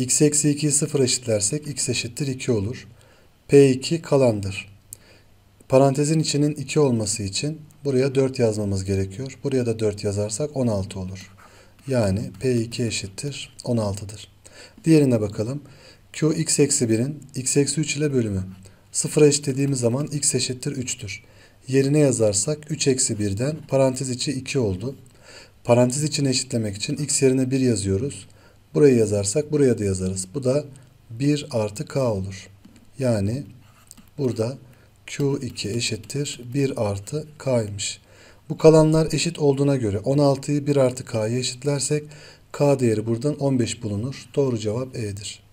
x eksi 2'yi 0 eşitlersek x eşittir 2 olur. P2 kalandır. Parantezin içinin 2 olması için buraya 4 yazmamız gerekiyor. Buraya da 4 yazarsak 16 olur. Yani P2 eşittir 16'dır. Diğerine bakalım. Q x eksi 1'in x eksi 3 ile bölümü. 0'a eşitlediğimiz zaman x eşittir 3'tür. Yerine yazarsak 3 eksi 1'den parantez içi 2 oldu. Parantez için eşitlemek için x yerine 1 yazıyoruz. Burayı yazarsak buraya da yazarız. Bu da 1 artı k olur. Yani burada q2 eşittir 1 artı k'ymış. Bu kalanlar eşit olduğuna göre 16'yı 1 artı k'ya eşitlersek k değeri buradan 15 bulunur. Doğru cevap E'dir.